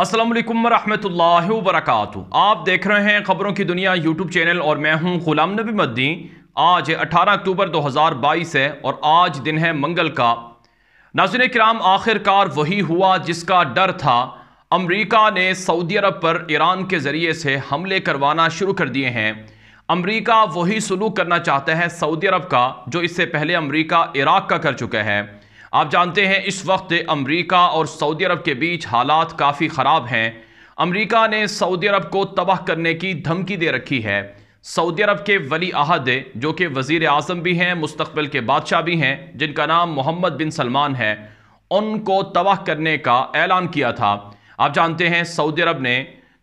असलम वरहमल वरक आप देख रहे हैं खबरों की दुनिया यूट्यूब चैनल और मैं हूं गुलाम नबी मद्दी आज 18 अक्टूबर 2022 है और आज दिन है मंगल का नाजन कराम आखिरकार वही हुआ जिसका डर था अमरीका ने सऊदी अरब पर ईरान के ज़रिए से हमले करवाना शुरू कर दिए हैं अमरीका वही सलूक करना चाहता है सऊदी अरब का जो इससे पहले अमरीका इराक का कर चुका है आप जानते हैं इस वक्त अमरीका और सऊदी अरब के बीच हालात काफ़ी ख़राब हैं अमरीका ने सऊदी अरब को तबाह करने की धमकी दे रखी है सऊदी अरब के वली अहद जो कि वज़ी अजम भी हैं मुस्तबिल के बादशाह भी हैं जिनका नाम मोहम्मद बिन सलमान है उनको तबाह करने का ऐलान किया था आप जानते हैं सऊदी अरब ने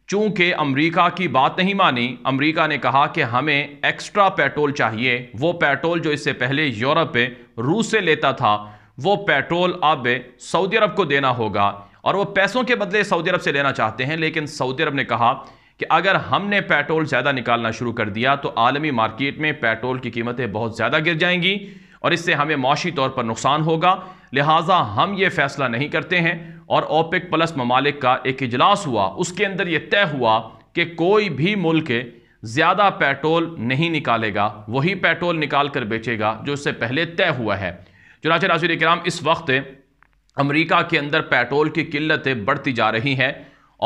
चूँकि अमरीका की बात नहीं मानी अमरीका ने कहा कि हमें एक्स्ट्रा पेट्रोल चाहिए वो पेट्रोल जो इससे पहले यूरोप रूस से लेता था वो पेट्रोल अब सऊदी अरब को देना होगा और वो पैसों के बदले सऊदी अरब से लेना चाहते हैं लेकिन सऊदी अरब ने कहा कि अगर हमने पेट्रोल ज़्यादा निकालना शुरू कर दिया तो आलमी मार्केट में पेट्रोल की कीमतें बहुत ज़्यादा गिर जाएंगी और इससे हमें माशी तौर पर नुकसान होगा लिहाजा हम ये फैसला नहीं करते हैं और ओपिक प्लस ममालिक का एक इजलास हुआ उसके अंदर ये तय हुआ कि कोई भी मुल्क ज़्यादा पेट्रोल नहीं निकालेगा वही पेट्रोल निकाल कर बेचेगा जो इससे पहले तय हुआ है चुनाच नाजिर कराम इस वक्त अमरीका के अंदर पेट्रोल की किल्लतें बढ़ती जा रही हैं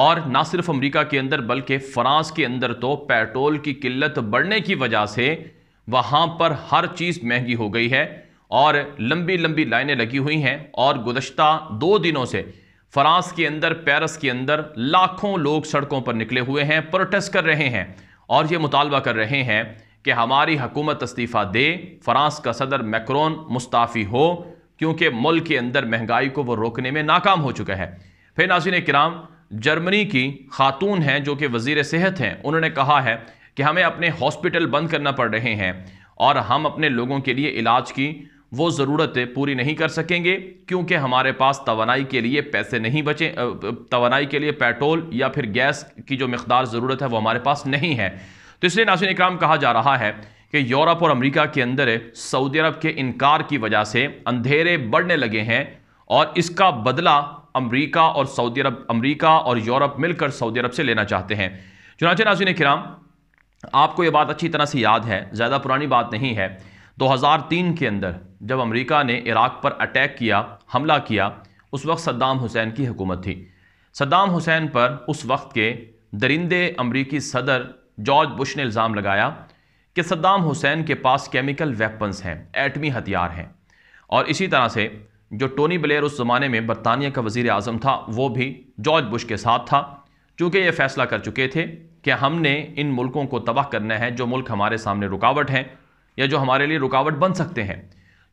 और ना सिर्फ अमरीका के अंदर बल्कि फ्रांस के अंदर तो पेट्रोल की किल्लत बढ़ने की वजह से वहाँ पर हर चीज़ महंगी हो गई है और लंबी लंबी लाइनें लगी हुई हैं और गुजशत दो दिनों से फ्रांस के अंदर पेरिस के अंदर लाखों लोग सड़कों पर निकले हुए हैं प्रोटेस्ट कर रहे हैं और ये मुतालबा कर रहे हैं कि हमारी हकूमत इस्तीफ़ा दे फ्रांस का सदर मैक्रोन मुस्ताफ़ी हो क्योंकि मुल्क के अंदर महंगाई को वो रोकने में नाकाम हो चुका है फिर नाजिन कराम जर्मनी की खातून हैं जो कि वजीर सेहत हैं उन्होंने कहा है कि हमें अपने हॉस्पिटल बंद करना पड़ रहे हैं और हम अपने लोगों के लिए इलाज की वो ज़रूरतें पूरी नहीं कर सकेंगे क्योंकि हमारे पास तोानाई के लिए पैसे नहीं बचे तोानाई के लिए पेट्रोल या फिर गैस की जो मकदार ज़रूरत है वो हमारे पास नहीं है तो इसलिए नासिन इक्राम कहा जा रहा है कि यूरोप और अमेरिका के अंदर सऊदी अरब के इनकार की वजह से अंधेरे बढ़ने लगे हैं और इसका बदला अमेरिका और सऊदी अरब अमेरिका और यूरोप मिलकर सऊदी अरब से लेना चाहते हैं चुनाचे नाजिन कराम आपको ये बात अच्छी तरह से याद है ज़्यादा पुरानी बात नहीं है 2003 के अंदर जब अमेरिका ने इराक पर अटैक किया हमला किया उस वक्त सद्दाम हुसैन की हुकूमत थी सद्दाम हुसैन पर उस वक्त के दरिंदे अमरीकी सदर जॉर्ज बुश ने इल्ज़ाम लगाया कि सद्दाम हुसैन के पास केमिकल वेपन्स हैं एटमी हथियार हैं और इसी तरह से जो टोनी ब्लेयर उस ज़माने में बरतानिया का वज़ी अजम था वो भी जॉर्ज बुश के साथ था चूँकि ये फ़ैसला कर चुके थे कि हमने इन मुल्कों को तबाह करना है जो मुल्क हमारे सामने रुकावट हैं या जो हमारे लिए रुकावट बन सकते हैं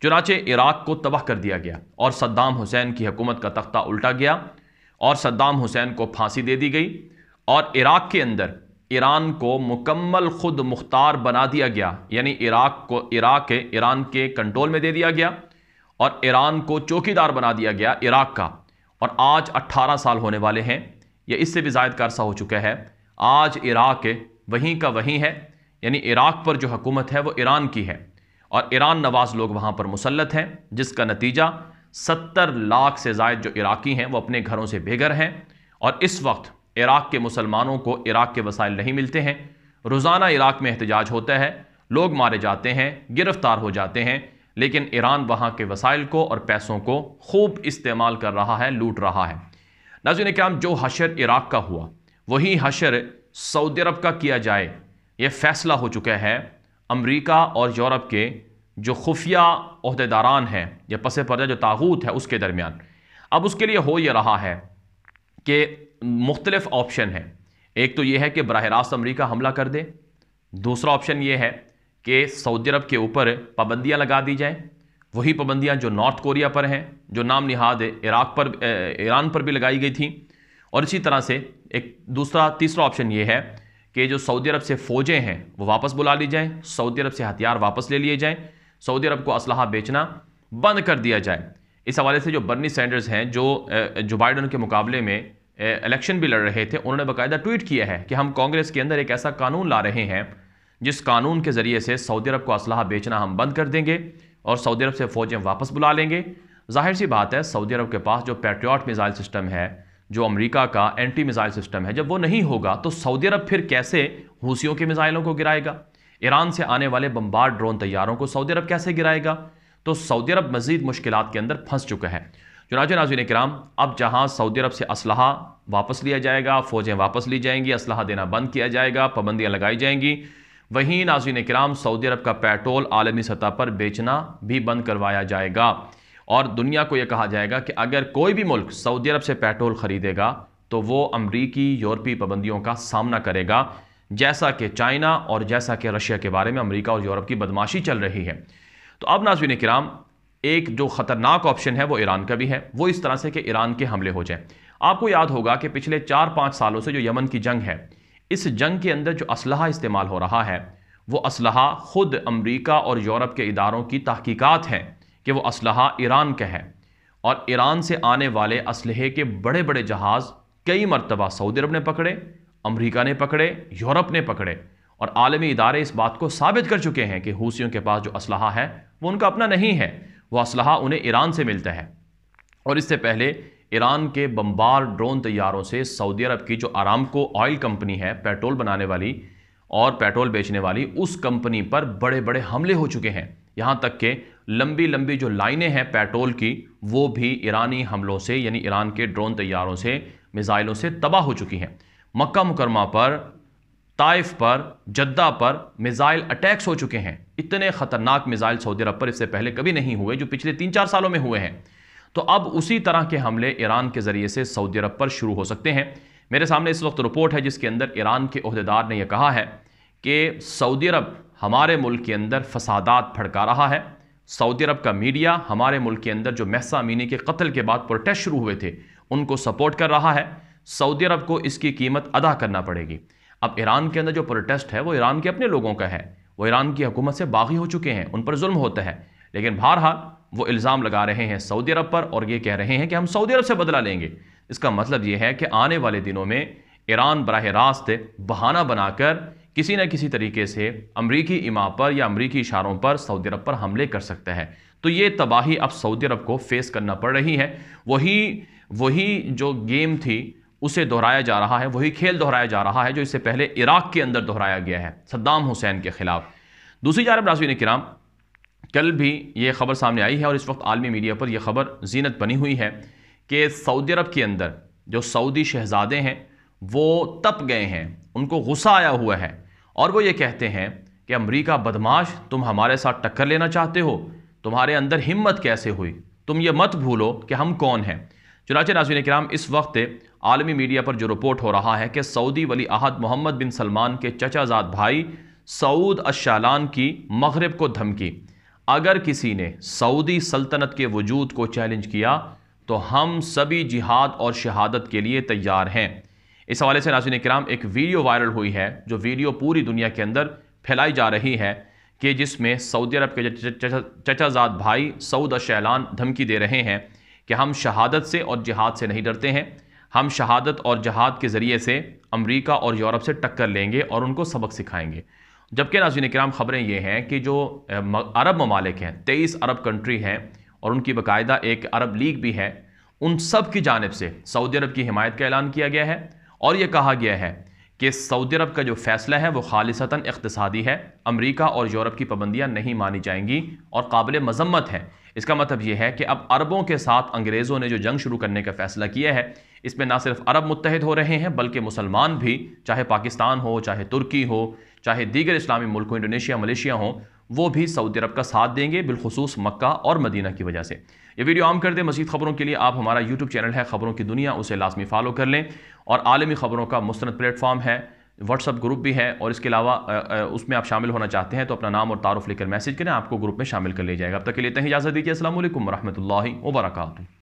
चुनाचे इराक़ को तबाह कर दिया गया और सद्दाम हुसैन की हुकूमत का तख्ता उल्टा गया और सद्दाम हुसैन को फांसी दे दी गई और इराक़ के अंदर ईरान को मुकम्मल ख़ुद मुख्तार बना दिया गया यानी इराक को इराक के ईरान के कंट्रोल में दे दिया गया और ईरान को चौकीदार बना दिया गया इराक का और आज 18 साल होने वाले हैं यह इससे भी जायद का अरसा हो चुका है आज इराक वहीं का वहीं है यानी इराक पर जो हकूमत है वो ईरान की है और ईरान नवाज लोग वहाँ पर मुसलत हैं जिसका नतीजा सत्तर लाख से जायद जो इराक़ी हैं वो अपने घरों से बेघर हैं और इस वक्त इराक़ के मुसलमानों को इराक़ के वसाइल नहीं मिलते हैं रोज़ाना इराक़ में एहतजाज होता है लोग मारे जाते हैं गिरफ़्तार हो जाते हैं लेकिन ईरान वहाँ के वसाइल को और पैसों को खूब इस्तेमाल कर रहा है लूट रहा है नाजिन कराम जो हशर इराक़ का हुआ वही हशर सऊदी अरब का किया जाए यह फ़ैसला हो चुका है अमरीका और यूरोप के जो खुफिया अहदेदारान हैं या पसे पर्दा जो ताबूत है उसके दरमियान अब उसके लिए हो यह रहा है कि मुख्तलिफ ऑप्शन हैं एक तो ये है कि बरह रास्त अमरीका हमला कर दे दूसरा ऑप्शन ये है कि सऊदी अरब के ऊपर पाबंदियाँ लगा दी जाएँ वही पाबंदियाँ जो नॉर्थ कोरिया पर हैं जो नाम निहाद इराक पर ईरान पर भी लगाई गई थी और इसी तरह से एक दूसरा तीसरा ऑप्शन ये है कि जो सऊदी अरब से फ़ौजें हैं वो वापस बुला ली जाएँ सऊदी अरब से हथियार वापस ले लिए जाएँ सऊदी अरब को इसलह बेचना बंद कर दिया जाए इस हवाले से जो बर्नी सैंडर्स हैं जो जो बाइडन के मुकाबले में इलेक्शन भी लड़ रहे थे उन्होंने बाकायदा ट्वीट किया है कि हम कांग्रेस के अंदर एक ऐसा कानून ला रहे हैं जिस कानून के ज़रिए से सऊदी अरब को असलाह बेचना हम बंद कर देंगे और सऊदी अरब से फ़ौजें वापस बुला लेंगे जाहिर सी बात है सऊदी अरब के पास जो पेट्रियाट मिज़ाइल सिस्टम है जो अमेरिका का एंटी मिज़ाइल सिस्टम है जब वो नहीं होगा तो सऊदी अरब फिर कैसे हूसियों के मिज़ाइलों को गिराएगा ईरान से आने वाले बम्बार ड्रोन तैयारों को सऊदी अरब कैसे गिराएगा तो सऊदी अरब मजीद मुश्किल के अंदर फंस चुका है चुनाच नाजीन कराम अब जहाँ सऊदी अरब से असलाह वापस लिया जाएगा फ़ौजें वापस ली जाएंगी असलाह देना बंद किया जाएगा पाबंदियाँ लगाई जाएंगी वहीं नाजीन कराम सऊदी अरब का पेट्रोल आलमी सतह पर बेचना भी बंद करवाया जाएगा और दुनिया को यह कहा जाएगा कि अगर कोई भी मुल्क सऊदी अरब से पेट्रोल ख़रीदेगा तो वो अमरीकी यूरोपी पाबंदियों का सामना करेगा जैसा कि चाइना और जैसा कि रशिया के बारे में अमरीका और यूरोप की बदमाशी चल रही है तो अब नाजीन कराम एक जो ख़तरनाक ऑप्शन है वो ईरान का भी है वो इस तरह से कि ईरान के हमले हो जाएं आपको याद होगा कि पिछले चार पाँच सालों से जो यमन की जंग है इस जंग के अंदर जो इसल इस्तेमाल हो रहा है वो इसल ख़ुद अमरीका और यूरोप के इदारों की तहकीक़ात हैं कि वो असलहा ईरान का है और ईरान से आने वाले असलहे के बड़े बड़े जहाज़ कई मरतबा सऊदी अरब ने पकड़े अमरीका ने पकड़े यूरोप ने पकड़े और आलमी इदारे इस बात को साबित कर चुके हैं कि हूसियों के पास जो इसल है वो उनका अपना नहीं है वह असलहा उन्हें ईरान से मिलता है और इससे पहले ईरान के बम्बार ड्रोन तैयारों से सऊदी अरब की जो आरामको ऑयल कंपनी है पेट्रोल बनाने वाली और पेट्रोल बेचने वाली उस कंपनी पर बड़े बड़े हमले हो चुके हैं यहाँ तक के लंबी लंबी जो लाइनें हैं पेट्रोल की वो भी ईरानी हमलों से यानी ईरान के ड्रोन तैयारों से मिज़ाइलों से तबाह हो चुकी हैं मक्का मुकरमा पर ताइफ पर जद्दा पर मिज़ाइल अटैक्स हो चुके हैं इतने ख़तरनाक मिज़ाइल सऊदी अरब पर इससे पहले कभी नहीं हुए जो पिछले तीन चार सालों में हुए हैं तो अब उसी तरह के हमले ईरान के ज़रिए से सऊदी अरब पर शुरू हो सकते हैं मेरे सामने इस वक्त रिपोर्ट है जिसके अंदर ईरान के अहदेदार ने यह कहा है कि सऊदी अरब हमारे मुल्क के अंदर फसादात भड़का रहा है सऊदी अरब का मीडिया हमारे मुल्क के अंदर जो महसा मीनी के कत्ल के बाद प्रोटेस्ट शुरू हुए थे उनको सपोर्ट कर रहा है सऊदी अरब को इसकी कीमत अदा करना पड़ेगी अब ईरान के अंदर जो प्रोटेस्ट है वो ईरान के अपने लोगों का है वो ईरान की हुकूमत से बागी हो चुके हैं उन पर जुल्म होता है लेकिन बहरहाल वो इल्ज़ाम लगा रहे हैं सऊदी अरब पर और ये कह रहे हैं कि हम सऊदी अरब से बदला लेंगे इसका मतलब ये है कि आने वाले दिनों में ईरान बरह रास्त बहाना बनाकर किसी न किसी तरीके से अमरीकी इमा पर या अमरीकी इशारों पर सऊदी अरब पर हमले कर सकता है तो ये तबाही अब सऊदी अरब को फेस करना पड़ रही है वही वही जो गेम थी उसे दोहराया जा रहा है वही खेल दोहराया जा रहा है जो इससे पहले इराक़ के अंदर दोहराया गया है सद्दाम हुसैन के ख़िलाफ़ दूसरी जानब नाजवीन कराम कल भी ये खबर सामने आई है और इस वक्त आलमी मीडिया पर यह खबर जीनत बनी हुई है कि सऊदी अरब के अंदर जो सऊदी शहजादे हैं वो तप गए हैं उनको गुस्सा आया हुआ है और वो ये कहते हैं कि अमरीका बदमाश तुम हमारे साथ टक्कर लेना चाहते हो तुम्हारे अंदर हिम्मत कैसे हुई तुम ये मत भूलो कि हम कौन हैं चुनाचे नाजीन कराम इस वक्त आलमी मीडिया पर जो रिपोर्ट हो रहा है कि सऊदी वली अहद मोहम्मद बिन सलमान के चचाजाद भाई सऊद अशालान की मगरब को धमकी अगर किसी ने सऊदी सल्तनत के वजूद को चैलेंज किया तो हम सभी जिहाद और शहादत के लिए तैयार हैं इस हवाले से नाजीन कराम एक वीडियो वायरल हुई है जो वीडियो पूरी दुनिया के अंदर फैलाई जा रही है कि जिसमें सऊदी अरब के चचाजाद भाई सऊद अशालान धमकी दे रहे हैं कि हम शहादत से और जहाद से नहीं डरते हैं हम शहादत और जहाद के ज़रिए से अमरीका और यूरोप से टक्कर लेंगे और उनको सबक सिखाएंगे जबकि नाजीन कराम ख़बरें ये हैं कि जो अरब ममालिक हैं तेईस अरब कंट्री हैं और उनकी बाकायदा एक अरब लीग भी है उन सब की जानब से सऊदी अरब की हिमायत का ऐलान किया गया है और ये कहा गया है कि सऊदी अरब का जो फैसला है वो खालिशता इकतसादी है अमरीका और यूरोप की पाबंदियाँ नहीं मानी जाएंगी और काबिल मजम्मत है इसका मतलब यह है कि अब अरबों के साथ अंग्रेज़ों ने जो जंग शुरू करने का फ़ैसला किया है इसमें ना सिर्फ अरब मुतहद हो रहे हैं बल्कि मुसलमान भी चाहे पाकिस्तान हो चाहे तुर्की हो चाहे दीगर इस्लामी मुल्क हो इंडोनेशिया मलेशिया हो वो भी सऊदी अरब का साथ देंगे बिलखसूस मक्का और मदीना की वजह से ये वीडियो आम कर दें मजीद खबरों के लिए आप हमारा यूट्यूब चैनल है खबरों की दुनिया उसे लाजमी फॉलो कर लें और आलमी ख़बरों का मुस्ंद प्लेटफॉर्म है व्हाट्सअप ग्रुप भी है और इसके अलावा उसमें आप शामिल होना चाहते हैं तो अपना नाम और तारफ़ लेकर मैसेज करें आपको ग्रुप में शामिल कर लिया जाएगा अब तक के लिए इतना इजाज़त दीजिए असल वरहमल वर्का